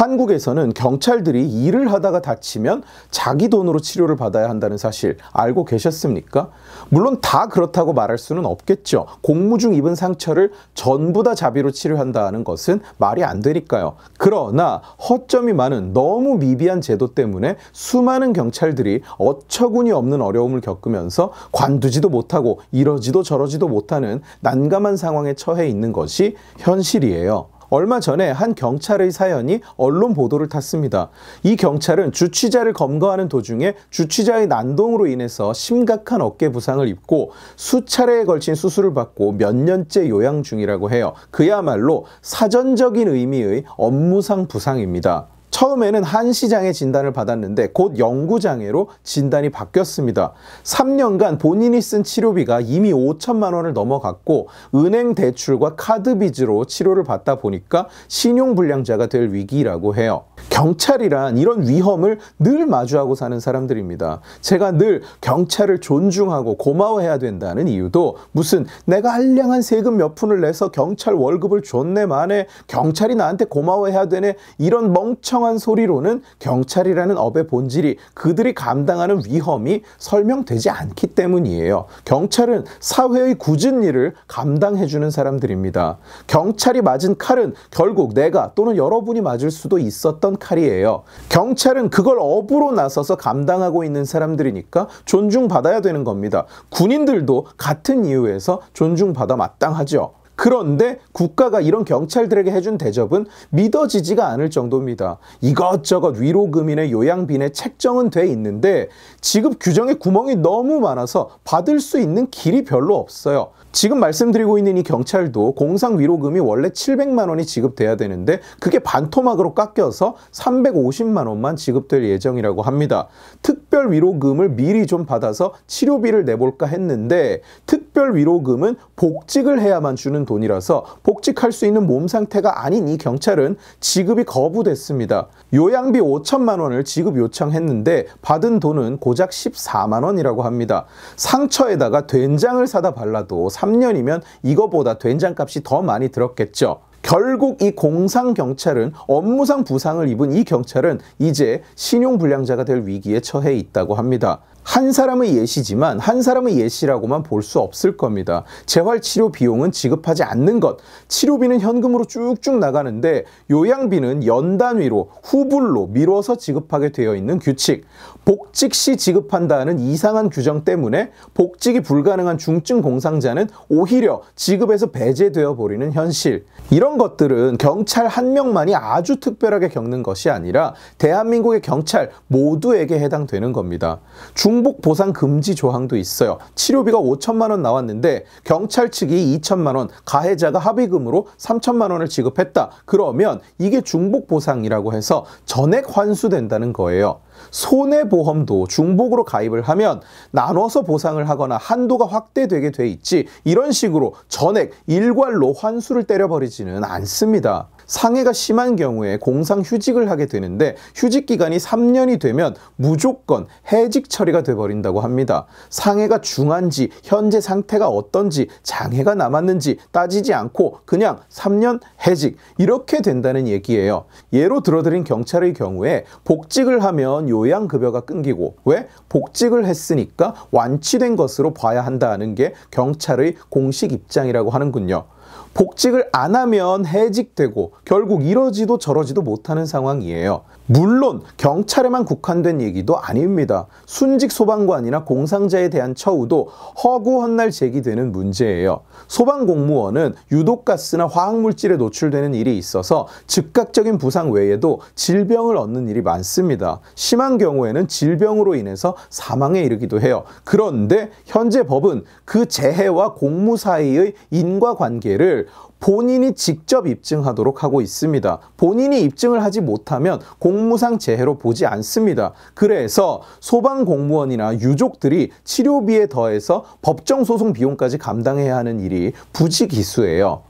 한국에서는 경찰들이 일을 하다가 다치면 자기 돈으로 치료를 받아야 한다는 사실 알고 계셨습니까? 물론 다 그렇다고 말할 수는 없겠죠. 공무 중 입은 상처를 전부 다 자비로 치료한다는 것은 말이 안 되니까요. 그러나 허점이 많은 너무 미비한 제도 때문에 수많은 경찰들이 어처구니 없는 어려움을 겪으면서 관두지도 못하고 이러지도 저러지도 못하는 난감한 상황에 처해 있는 것이 현실이에요. 얼마 전에 한 경찰의 사연이 언론 보도를 탔습니다. 이 경찰은 주취자를 검거하는 도중에 주취자의 난동으로 인해서 심각한 어깨 부상을 입고 수차례에 걸친 수술을 받고 몇 년째 요양 중이라고 해요. 그야말로 사전적인 의미의 업무상 부상입니다. 처음에는 한 시장의 진단을 받았는데 곧 영구장애로 진단이 바뀌었습니다. 3년간 본인이 쓴 치료비가 이미 5천만 원을 넘어갔고 은행 대출과 카드 빚으로 치료를 받다 보니까 신용불량자가 될 위기라고 해요. 경찰이란 이런 위험을 늘 마주하고 사는 사람들입니다. 제가 늘 경찰을 존중하고 고마워해야 된다는 이유도 무슨 내가 한량한 세금 몇 푼을 내서 경찰 월급을 줬네 만에 경찰이 나한테 고마워해야 되네 이런 멍청한 소리로는 경찰이라는 업의 본질이 그들이 감당하는 위험이 설명되지 않기 때문이에요. 경찰은 사회의 굳은 일을 감당해주는 사람들입니다. 경찰이 맞은 칼은 결국 내가 또는 여러분이 맞을 수도 있었던 칼 칼이에요. 경찰은 그걸 업으로 나서서 감당하고 있는 사람들이니까 존중받아야 되는 겁니다. 군인들도 같은 이유에서 존중받아 마땅하죠. 그런데 국가가 이런 경찰들에게 해준 대접은 믿어지지가 않을 정도입니다. 이것저것 위로금이네 요양비네 책정은 돼 있는데 지급 규정에 구멍이 너무 많아서 받을 수 있는 길이 별로 없어요. 지금 말씀드리고 있는 이 경찰도 공상 위로금이 원래 700만 원이 지급돼야 되는데 그게 반토막으로 깎여서 350만 원만 지급될 예정이라고 합니다. 특별 위로금을 미리 좀 받아서 치료비를 내볼까 했는데 특별 위로금은 복직을 해야만 주는 돈이라서 복직할 수 있는 몸 상태가 아닌 이 경찰은 지급이 거부됐습니다. 요양비 5천만 원을 지급 요청했는데 받은 돈은 고작 14만 원이라고 합니다. 상처에다가 된장을 사다 발라도 3년이면 이거보다 된장값이 더 많이 들었겠죠. 결국 이 공상 경찰은 업무상 부상을 입은 이 경찰은 이제 신용불량자가 될 위기에 처해 있다고 합니다. 한 사람의 예시지만 한 사람의 예시라고만 볼 수 없을 겁니다. 재활치료 비용은 지급하지 않는 것, 치료비는 현금으로 쭉쭉 나가는데 요양비는 연 단위로 후불로 미뤄서 지급하게 되어 있는 규칙, 복직 시 지급한다는 이상한 규정 때문에 복직이 불가능한 중증 공상자는 오히려 지급에서 배제되어 버리는 현실. 이런 것들은 경찰 한 명만이 아주 특별하게 겪는 것이 아니라 대한민국의 경찰 모두에게 해당되는 겁니다. 중 항복 보상 금지 조항도 있어요. 치료비가 5천만 원 나왔는데 경찰 측이 2천만 원, 가해자가 합의금으로 3천만 원을 지급했다. 그러면 이게 중복 보상이라고 해서 전액 환수된다는 거예요. 손해보험도 중복으로 가입을 하면 나눠서 보상을 하거나 한도가 확대되게 돼 있지 이런 식으로 전액 일괄로 환수를 때려버리지는 않습니다. 상해가 심한 경우에 공상 휴직을 하게 되는데 휴직 기간이 3년이 되면 무조건 해직 처리가 돼버린다고 합니다. 상해가 중한지 현재 상태가 어떤지 장애가 남았는지 따지지 않고 그냥 3년 해직 이렇게 된다는 얘기예요. 예로 들어드린 경찰의 경우에 복직을 하면 요양급여가 끊기고 왜? 복직을 했으니까 완치된 것으로 봐야 한다는 게 경찰의 공식 입장이라고 하는군요. 복직을 안 하면 해직되고 결국 이러지도 저러지도 못하는 상황이에요. 물론 경찰에만 국한된 얘기도 아닙니다. 순직 소방관이나 공상자에 대한 처우도 허구 헛날 제기되는 문제예요. 소방 공무원은 유독 가스나 화학 물질에 노출되는 일이 있어서 즉각적인 부상 외에도 질병을 얻는 일이 많습니다. 심한 경우에는 질병으로 인해서 사망에 이르기도 해요. 그런데 현재 법은 그 재해와 공무 사이의 인과관계를 사을 본인이 직접 입증하도록 하고 있습니다. 본인이 입증을 하지 못하면 공무상 재해로 보지 않습니다. 그래서 소방 공무원이나 유족들이 치료비에 더해서 법정 소송 비용까지 감당해야 하는 일이 부지기수예요.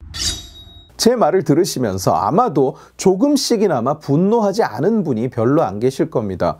제 말을 들으시면서 아마도 조금씩이나마 분노하지 않은 분이 별로 안 계실 겁니다.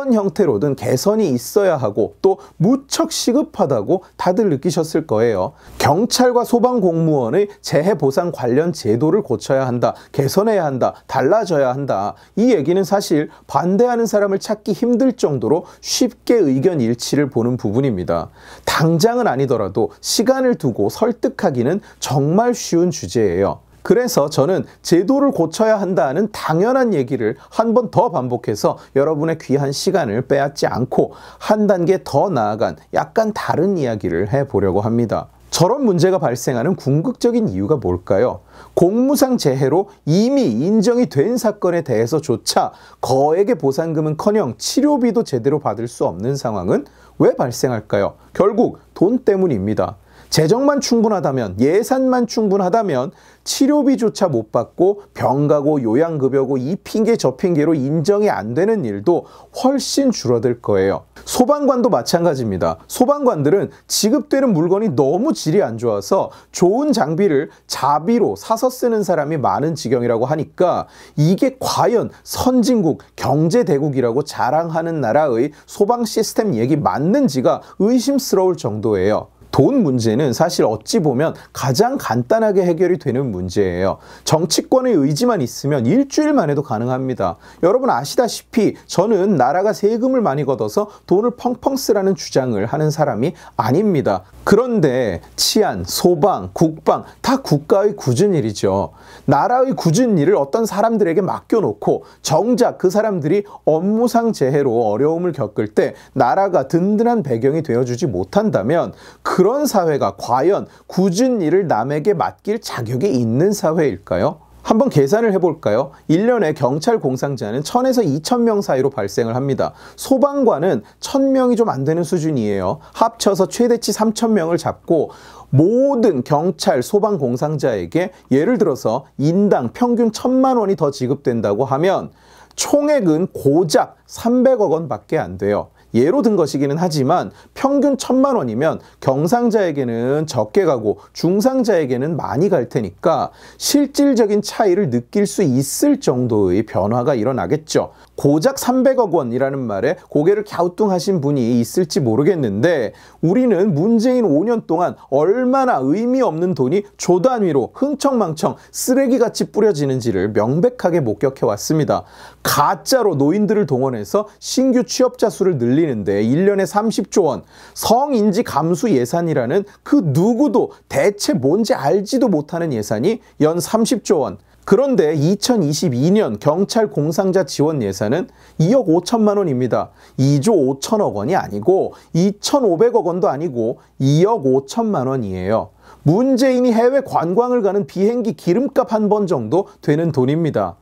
어떤 형태로든 개선이 있어야 하고 또 무척 시급하다고 다들 느끼셨을 거예요. 경찰과 소방 공무원의 재해 보상 관련 제도를 고쳐야 한다. 개선해야 한다. 달라져야 한다. 이 얘기는 사실 반대하는 사람을 찾기 힘들 정도로 쉽게 의견 일치를 보는 부분입니다. 당장은 아니더라도 시간을 두고 설득하기는 정말 쉬운 주제예요. 그래서 저는 제도를 고쳐야 한다는 당연한 얘기를 한 번 더 반복해서 여러분의 귀한 시간을 빼앗지 않고 한 단계 더 나아간 약간 다른 이야기를 해보려고 합니다. 저런 문제가 발생하는 궁극적인 이유가 뭘까요? 공무상 재해로 이미 인정이 된 사건에 대해서조차 거액의 보상금은 커녕 치료비도 제대로 받을 수 없는 상황은 왜 발생할까요? 결국 돈 때문입니다. 재정만 충분하다면 예산만 충분하다면 치료비조차 못 받고 병 가고 요양급여고 이 핑계 저 핑계로 인정이 안 되는 일도 훨씬 줄어들 거예요. 소방관도 마찬가지입니다. 소방관들은 지급되는 물건이 너무 질이 안 좋아서 좋은 장비를 자비로 사서 쓰는 사람이 많은 지경이라고 하니까 이게 과연 선진국 경제대국이라고 자랑하는 나라의 소방 시스템 얘기 맞는지가 의심스러울 정도예요. 돈 문제는 사실 어찌 보면 가장 간단하게 해결이 되는 문제예요. 정치권의 의지만 있으면 일주일만 해도 가능합니다. 여러분 아시다시피 저는 나라가 세금을 많이 걷어서 돈을 펑펑 쓰라는 주장을 하는 사람이 아닙니다. 그런데 치안, 소방, 국방 다 국가의 굳은 일이죠. 나라의 굳은 일을 어떤 사람들에게 맡겨놓고 정작 그 사람들이 업무상 재해로 어려움을 겪을 때 나라가 든든한 배경이 되어주지 못한다면 그 그런 사회가 과연 굳은 일을 남에게 맡길 자격이 있는 사회일까요? 한번 계산을 해볼까요? 1년에 경찰 공상자는 1000에서 2000명 사이로 발생을 합니다. 소방관은 1000명이 좀 안 되는 수준이에요. 합쳐서 최대치 3000명을 잡고 모든 경찰, 소방 공상자에게 예를 들어서 인당 평균 1000만 원이 더 지급된다고 하면 총액은 고작 300억 원밖에 안 돼요. 예로 든 것이기는 하지만 평균 천만 원이면 경상자에게는 적게 가고 중상자에게는 많이 갈 테니까 실질적인 차이를 느낄 수 있을 정도의 변화가 일어나겠죠. 고작 300억 원이라는 말에 고개를 갸우뚱하신 분이 있을지 모르겠는데 우리는 문재인 5년 동안 얼마나 의미 없는 돈이 조단 위로 흥청망청 쓰레기같이 뿌려지는지를 명백하게 목격해 왔습니다. 가짜로 노인들을 동원해서 신규 취업자 수를 늘리 늘리는데 1년에 30조 원 성인지 감수 예산이라는 그 누구도 대체 뭔지 알지도 못하는 예산이 연 30조 원 그런데 2022년 경찰 공상자 지원 예산은 2억 5천만 원입니다. 2조 5천억 원이 아니고 2,500억 원도 아니고 2억 5천만 원이에요. 문재인이 해외 관광을 가는 비행기 기름값 한 번 정도 되는 돈입니다.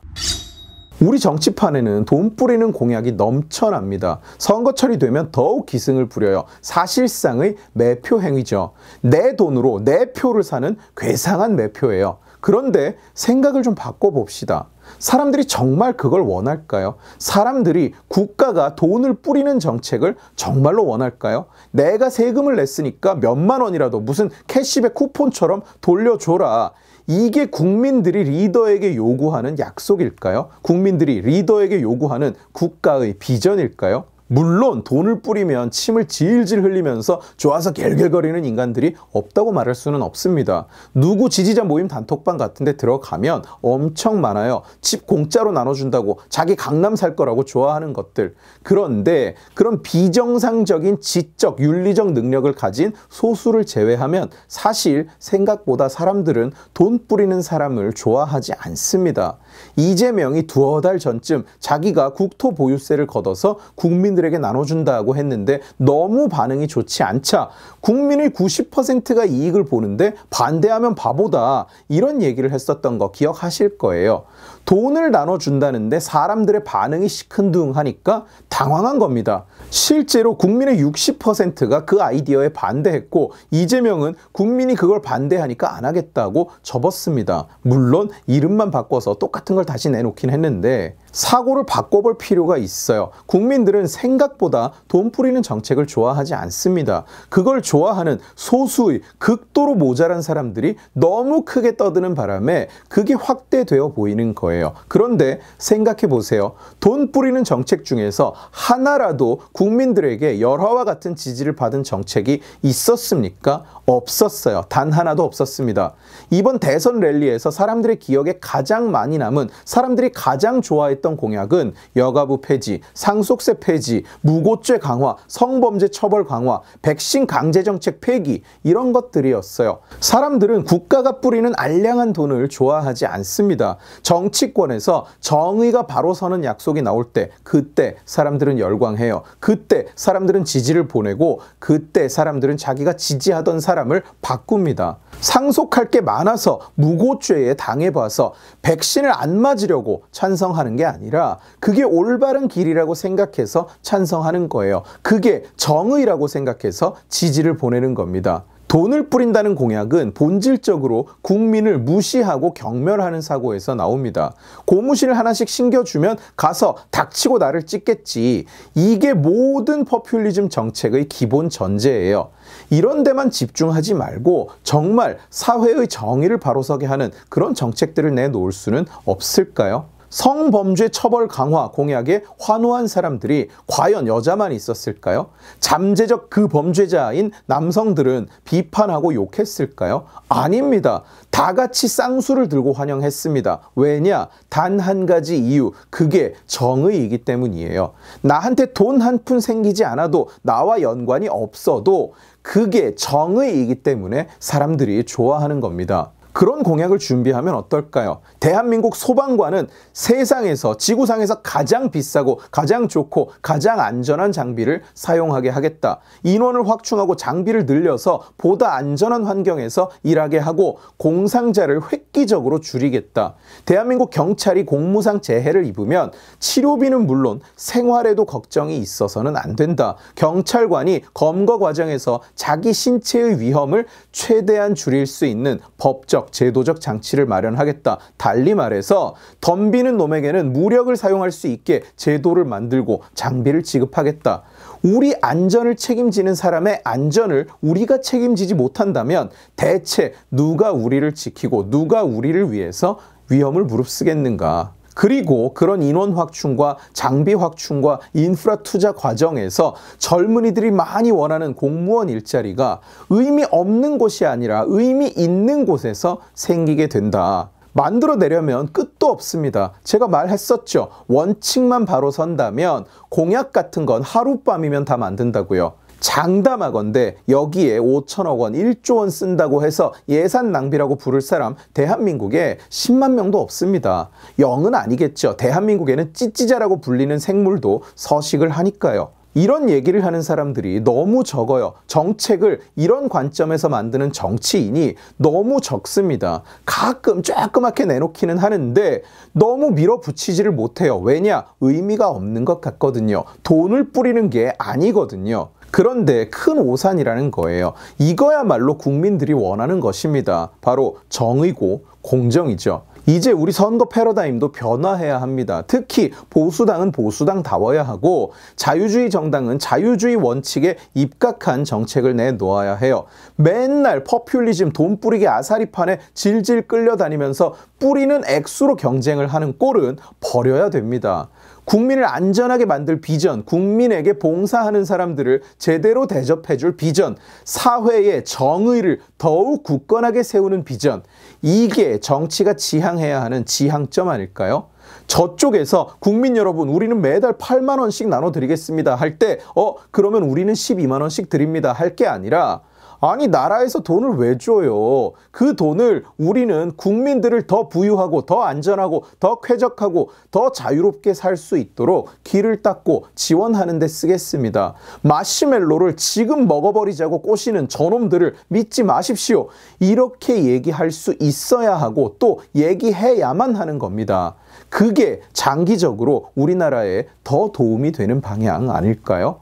우리 정치판에는 돈 뿌리는 공약이 넘쳐납니다. 선거철이 되면 더욱 기승을 부려요. 사실상의 매표 행위죠. 내 돈으로 내 표를 사는 괴상한 매표예요. 그런데 생각을 좀 바꿔봅시다. 사람들이 정말 그걸 원할까요? 사람들이 국가가 돈을 뿌리는 정책을 정말로 원할까요? 내가 세금을 냈으니까 몇만 원이라도 무슨 캐시백 쿠폰처럼 돌려줘라. 이게 국민들이 리더에게 요구하는 약속일까요? 국민들이 리더에게 요구하는 국가의 비전일까요? 물론 돈을 뿌리면 침을 질질 흘리면서 좋아서 겔겔거리는 인간들이 없다고 말할 수는 없습니다. 누구 지지자 모임 단톡방 같은데 들어가면 엄청 많아요. 집 공짜로 나눠준다고 자기 강남 살 거라고 좋아하는 것들. 그런데 그런 비정상적인 지적, 윤리적 능력을 가진 소수를 제외하면 사실 생각보다 사람들은 돈 뿌리는 사람을 좋아하지 않습니다. 이재명이 두어 달 전쯤 자기가 국토 보유세를 걷어서 국민 국민들에게 나눠준다고 했는데 너무 반응이 좋지 않자 국민의 90%가 이익을 보는데 반대하면 바보다 이런 얘기를 했었던 거 기억하실 거예요. 돈을 나눠준다는데 사람들의 반응이 시큰둥하니까 당황한 겁니다. 실제로 국민의 60%가 그 아이디어에 반대했고 이재명은 국민이 그걸 반대하니까 안 하겠다고 접었습니다. 물론 이름만 바꿔서 똑같은 걸 다시 내놓긴 했는데 사고를 바꿔볼 필요가 있어요. 국민들은 생각보다 돈 뿌리는 정책을 좋아하지 않습니다. 그걸 좋아하는 소수의 극도로 모자란 사람들이 너무 크게 떠드는 바람에 그게 확대되어 보이는 거예요. 그런데 생각해 보세요. 돈 뿌리는 정책 중에서 하나라도 국민들에게 열화와 같은 지지를 받은 정책이 있었습니까? 없었어요. 단 하나도 없었습니다. 이번 대선 랠리에서 사람들의 기억에 가장 많이 남은 사람들이 가장 좋아했던 했던 공약은 여가부 폐지, 상속세 폐지, 무고죄 강화, 성범죄 처벌 강화, 백신 강제 정책 폐기 이런 것들이었어요. 사람들은 국가가 뿌리는 알량한 돈을 좋아하지 않습니다. 정치권에서 정의가 바로 서는 약속이 나올 때 그때 사람들은 열광해요. 그때 사람들은 지지를 보내고 그때 사람들은 자기가 지지하던 사람을 바꿉니다. 상속할 게 많아서 무고죄에 당해봐서 백신을 안 맞으려고 찬성하는 게 아니라 그게 올바른 길이라고 생각해서 찬성하는 거예요. 그게 정의라고 생각해서 지지를 보내는 겁니다. 돈을 뿌린다는 공약은 본질적으로 국민을 무시하고 경멸하는 사고에서 나옵니다. 고무신을 하나씩 신겨주면 가서 닥치고 나를 찢겠지. 이게 모든 퍼퓰리즘 정책의 기본 전제예요. 이런 데만 집중하지 말고 정말 사회의 정의를 바로서게 하는 그런 정책들을 내놓을 수는 없을까요? 성범죄 처벌 강화 공약에 환호한 사람들이 과연 여자만 있었을까요? 잠재적 그 범죄자인 남성들은 비판하고 욕했을까요? 아닙니다. 다 같이 쌍수를 들고 환영했습니다. 왜냐? 단 한 가지 이유. 그게 정의이기 때문이에요. 나한테 돈 한 푼 생기지 않아도 나와 연관이 없어도 그게 정의이기 때문에 사람들이 좋아하는 겁니다. 그런 공약을 준비하면 어떨까요? 대한민국 소방관은 세상에서 지구상에서 가장 비싸고 가장 좋고 가장 안전한 장비를 사용하게 하겠다. 인원을 확충하고 장비를 늘려서 보다 안전한 환경에서 일하게 하고 공상자를 획기적으로 줄이겠다. 대한민국 경찰이 공무상 재해를 입으면 치료비는 물론 생활에도 걱정이 있어서는 안 된다. 경찰관이 검거 과정에서 자기 신체의 위험을 최대한 줄일 수 있는 법적 제도적 장치를 마련하겠다. 달리 말해서 덤비는 놈에게는 무력을 사용할 수 있게 제도를 만들고 장비를 지급하겠다. 우리 안전을 책임지는 사람의 안전을 우리가 책임지지 못한다면 대체 누가 우리를 지키고 누가 우리를 위해서 위험을 무릅쓰겠는가? 그리고 그런 인원 확충과 장비 확충과 인프라 투자 과정에서 젊은이들이 많이 원하는 공무원 일자리가 의미 없는 곳이 아니라 의미 있는 곳에서 생기게 된다. 만들어내려면 끝도 없습니다. 제가 말했었죠. 원칙만 바로 선다면 공약 같은 건 하룻밤이면 다 만든다고요. 장담하건데 여기에 5천억 원, 1조 원 쓴다고 해서 예산 낭비라고 부를 사람 대한민국에 10만 명도 없습니다. 0은 아니겠죠. 대한민국에는 찌찌자라고 불리는 생물도 서식을 하니까요. 이런 얘기를 하는 사람들이 너무 적어요. 정책을 이런 관점에서 만드는 정치인이 너무 적습니다. 가끔 조그맣게 내놓기는 하는데 너무 밀어붙이지를 못해요. 왜냐? 의미가 없는 것 같거든요. 돈을 뿌리는 게 아니거든요. 그런데 큰 오산이라는 거예요. 이거야말로 국민들이 원하는 것입니다. 바로 정의고 공정이죠. 이제 우리 선거 패러다임도 변화해야 합니다. 특히 보수당은 보수당다워야 하고 자유주의 정당은 자유주의 원칙에 입각한 정책을 내놓아야 해요. 맨날 퍼퓰리즘 돈 뿌리기 아사리판에 질질 끌려다니면서 뿌리는 액수로 경쟁을 하는 꼴은 버려야 됩니다. 국민을 안전하게 만들 비전, 국민에게 봉사하는 사람들을 제대로 대접해줄 비전, 사회의 정의를 더욱 굳건하게 세우는 비전. 이게 정치가 지향해야 하는 지향점 아닐까요? 저쪽에서 국민 여러분 우리는 매달 8만 원씩 나눠 드리겠습니다 할 때어 그러면 우리는 12만 원씩 드립니다 할 게 아니라 아니 나라에서 돈을 왜 줘요? 그 돈을 우리는 국민들을 더 부유하고 더 안전하고 더 쾌적하고 더 자유롭게 살 수 있도록 길을 닦고 지원하는 데 쓰겠습니다. 마시멜로를 지금 먹어버리자고 꼬시는 저놈들을 믿지 마십시오. 이렇게 얘기할 수 있어야 하고 또 얘기해야만 하는 겁니다. 그게 장기적으로 우리나라에 더 도움이 되는 방향 아닐까요?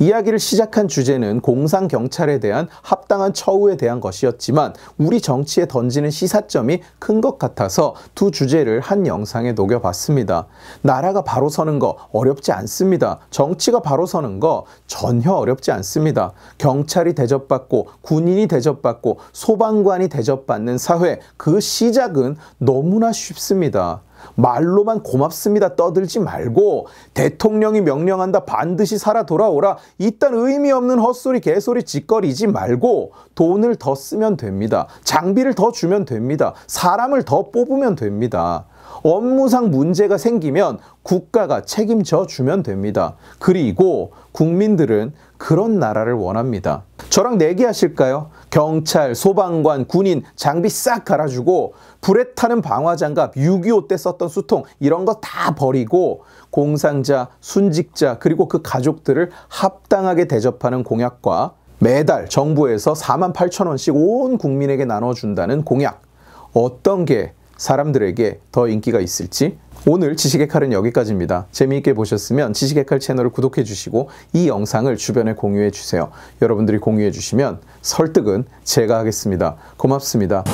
이야기를 시작한 주제는 공산 경찰에 대한 합당한 처우에 대한 것이었지만 우리 정치에 던지는 시사점이 큰 것 같아서 두 주제를 한 영상에 녹여봤습니다. 나라가 바로 서는 거 어렵지 않습니다. 정치가 바로 서는 거 전혀 어렵지 않습니다. 경찰이 대접받고 군인이 대접받고 소방관이 대접받는 사회 그 시작은 너무나 쉽습니다. 말로만 고맙습니다 떠들지 말고 대통령이 명령한다 반드시 살아 돌아오라 이딴 의미 없는 헛소리 개소리 짓거리지 말고 돈을 더 쓰면 됩니다. 장비를 더 주면 됩니다. 사람을 더 뽑으면 됩니다. 업무상 문제가 생기면 국가가 책임져 주면 됩니다. 그리고 국민들은 그런 나라를 원합니다. 저랑 내기하실까요? 경찰, 소방관, 군인 장비 싹 갈아주고 불에 타는 방화장갑, 6.25 때 썼던 수통 이런 거 다 버리고 공상자, 순직자 그리고 그 가족들을 합당하게 대접하는 공약과 매달 정부에서 4만 8천 원씩 온 국민에게 나눠준다는 공약 어떤 게 사람들에게 더 인기가 있을지 오늘 지식의 칼은 여기까지입니다. 재미있게 보셨으면 지식의 칼 채널을 구독해 주시고 이 영상을 주변에 공유해 주세요. 여러분들이 공유해 주시면 설득은 제가 하겠습니다. 고맙습니다.